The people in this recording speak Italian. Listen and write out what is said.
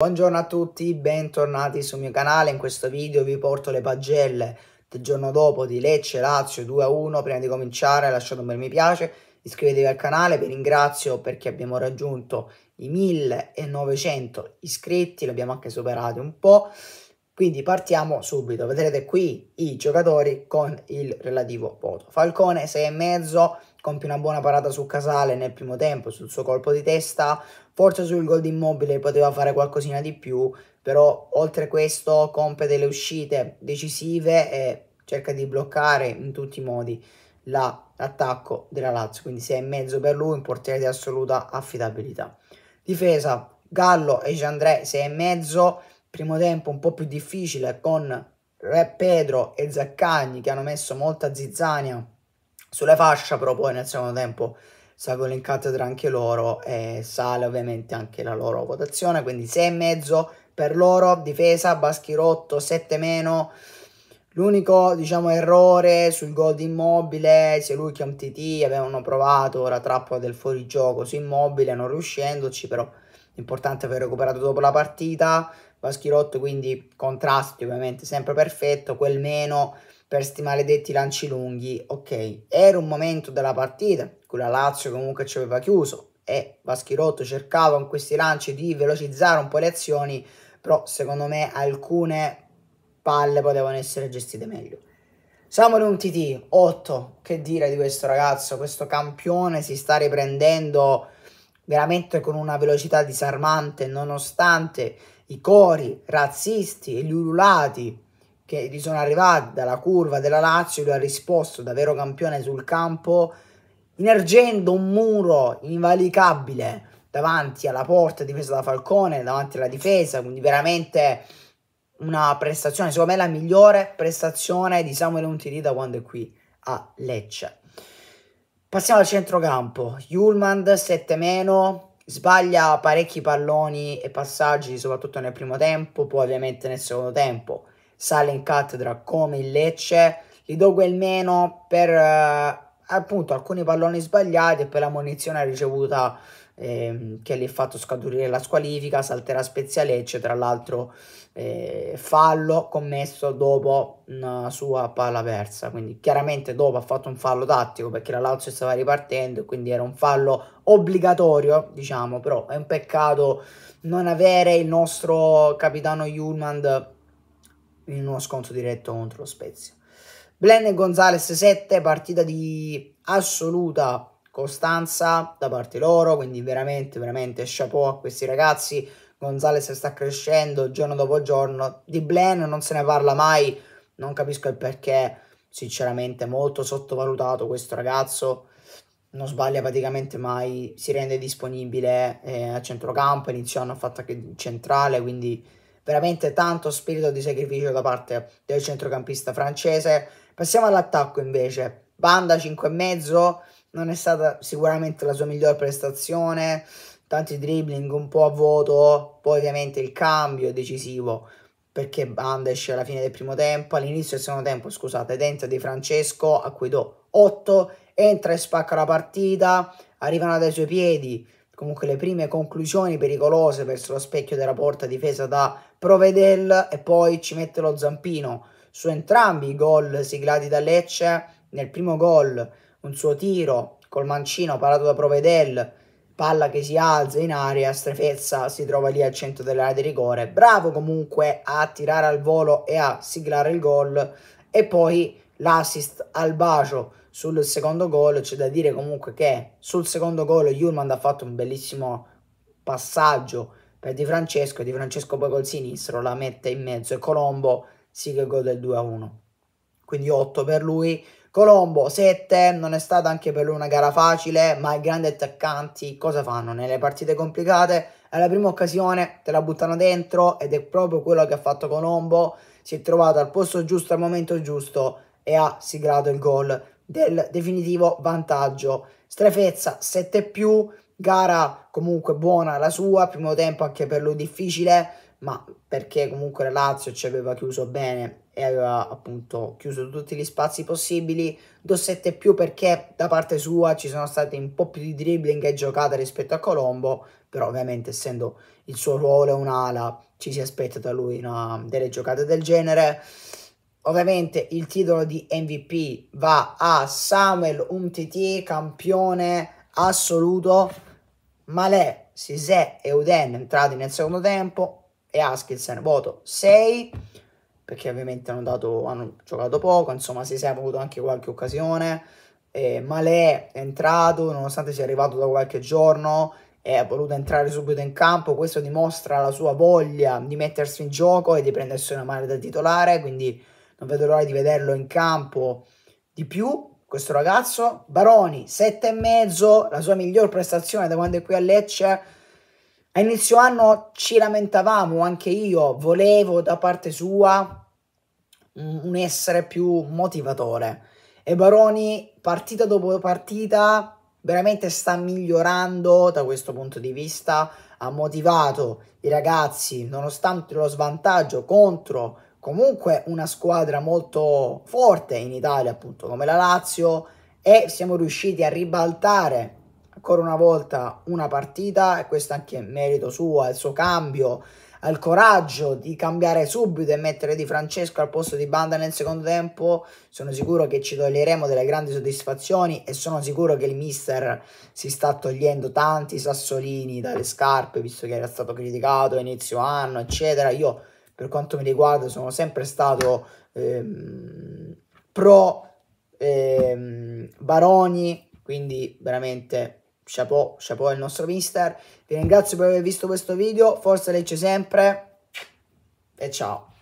Buongiorno a tutti, bentornati sul mio canale, in questo video vi porto le pagelle del giorno dopo di Lecce Lazio 2-1, a prima di cominciare lasciate un bel mi piace, iscrivetevi al canale, vi ringrazio perché abbiamo raggiunto i 1900 iscritti, l'abbiamo anche superato un po', quindi partiamo subito, vedrete qui i giocatori con il relativo voto. Falcone 6,5 compie una buona parata su Casale nel primo tempo, sul suo colpo di testa, forse sul gol di Immobile poteva fare qualcosina di più, però oltre questo compie delle uscite decisive e cerca di bloccare in tutti i modi l'attacco della Lazio, quindi sei e mezzo per lui, un portiere di assoluta affidabilità. Difesa, Gallo e Giandré sei e mezzo, primo tempo un po' più difficile con Re Pedro e Zaccagni che hanno messo molta zizzania sulla fascia però poi nel secondo tempo salgono in cattedra anche loro e sale ovviamente anche la loro votazione, quindi e mezzo per loro, difesa, Baschi Rotto, 7 meno, l'unico diciamo errore sul gol di Immobile, sia lui che MTT avevano provato la trappola del fuorigioco su Immobile non riuscendoci però importante aver recuperato dopo la partita. Vaschirotto quindi contrasti ovviamente sempre perfetto, quel meno per sti maledetti lanci lunghi, ok, era un momento della partita quella Lazio comunque ci aveva chiuso e Vaschirotto cercava con questi lanci di velocizzare un po' le azioni, però secondo me alcune palle potevano essere gestite meglio. Samuel Umtiti, 8, che dire di questo ragazzo, questo campione si sta riprendendo veramente con una velocità disarmante, nonostante i cori razzisti e gli ululati che gli sono arrivati dalla curva della Lazio, lui ha risposto davvero campione sul campo, inergendo un muro invalicabile davanti alla porta difesa da Falcone, davanti alla difesa, quindi veramente una prestazione, secondo me la migliore prestazione di Samuele Untiri da quando è qui a Lecce. Passiamo al centrocampo. Hulmand 7 sbaglia parecchi palloni e passaggi, soprattutto nel primo tempo, poi ovviamente nel secondo tempo sale in cattedra come il Lecce. Gli do quel meno per eh, appunto alcuni palloni sbagliati e per la munizione ricevuta ehm, che gli ha fatto scaturire la squalifica, salterà Spezia Lecce, tra l'altro eh, fallo commesso dopo una sua palla persa, quindi chiaramente dopo ha fatto un fallo tattico perché la Lazio stava ripartendo, e quindi era un fallo obbligatorio, diciamo, però è un peccato non avere il nostro capitano Julmand in uno scontro diretto contro lo Spezia. Blen e Gonzales 7, partita di assoluta costanza da parte loro, quindi veramente, veramente chapeau a questi ragazzi. Gonzales sta crescendo giorno dopo giorno. Di Blaine non se ne parla mai, non capisco il perché, sinceramente, molto sottovalutato questo ragazzo. Non sbaglia praticamente mai, si rende disponibile eh, a centrocampo, inizio anno ha fatto anche centrale, quindi veramente tanto spirito di sacrificio da parte del centrocampista francese. Passiamo all'attacco invece, Banda 5 e mezzo non è stata sicuramente la sua migliore prestazione, tanti dribbling un po' a vuoto, poi ovviamente il cambio è decisivo perché Bandesh alla fine del primo tempo, all'inizio del secondo tempo, scusate, dentro di Francesco a cui do 8, entra e spacca la partita, arrivano dai suoi piedi, comunque le prime conclusioni pericolose verso lo specchio della porta difesa da Provedel e poi ci mette lo zampino su entrambi i gol siglati da Lecce, nel primo gol un suo tiro col mancino parato da Provedel, palla che si alza in aria, Strefezza si trova lì al centro dell'area di rigore, bravo comunque a tirare al volo e a siglare il gol e poi l'assist al bacio sul secondo gol, c'è da dire comunque che sul secondo gol Jurman ha fatto un bellissimo passaggio per Di Francesco Di Francesco poi col sinistro la mette in mezzo e Colombo sigla che gol del 2-1. Quindi 8 per lui, Colombo 7, non è stata anche per lui una gara facile, ma i grandi attaccanti cosa fanno? Nelle partite complicate, alla prima occasione te la buttano dentro ed è proprio quello che ha fatto Colombo, si è trovato al posto giusto al momento giusto e ha siglato il gol del definitivo vantaggio. Strefezza 7 più, gara comunque buona la sua, primo tempo anche per lui difficile, ma perché comunque la Lazio ci aveva chiuso bene e aveva appunto chiuso tutti gli spazi possibili, do 7 più perché da parte sua ci sono stati un po' più di dribbling e giocate rispetto a Colombo, però ovviamente essendo il suo ruolo un'ala ci si aspetta da lui una, delle giocate del genere. Ovviamente il titolo di MVP va a Samuel Umtiti, campione assoluto. Malè, Sisè e Uden entrati nel secondo tempo, e Haskilsen, voto 6, perché ovviamente hanno, dato, hanno giocato poco, insomma si è avuto anche qualche occasione, eh, Malè è entrato, nonostante sia arrivato da qualche giorno, e è voluto entrare subito in campo, questo dimostra la sua voglia di mettersi in gioco e di prendersi una mano da titolare, quindi non vedo l'ora di vederlo in campo di più, questo ragazzo. Baroni, 7,5, la sua miglior prestazione da quando è qui a Lecce, a inizio anno ci lamentavamo, anche io volevo da parte sua un essere più motivatore. E Baroni, partita dopo partita, veramente sta migliorando da questo punto di vista. Ha motivato i ragazzi, nonostante lo svantaggio, contro comunque una squadra molto forte in Italia, appunto, come la Lazio. E siamo riusciti a ribaltare ancora una volta una partita e questo anche è merito suo, al suo cambio, al coraggio di cambiare subito e mettere Di Francesco al posto di Banda nel secondo tempo. Sono sicuro che ci toglieremo delle grandi soddisfazioni e sono sicuro che il mister si sta togliendo tanti sassolini dalle scarpe, visto che era stato criticato a inizio anno, eccetera. Io, per quanto mi riguarda, sono sempre stato ehm, pro ehm, Baroni, quindi veramente chapeau, chapeau al nostro mister. Vi ringrazio per aver visto questo video, forza Lecce sempre e ciao.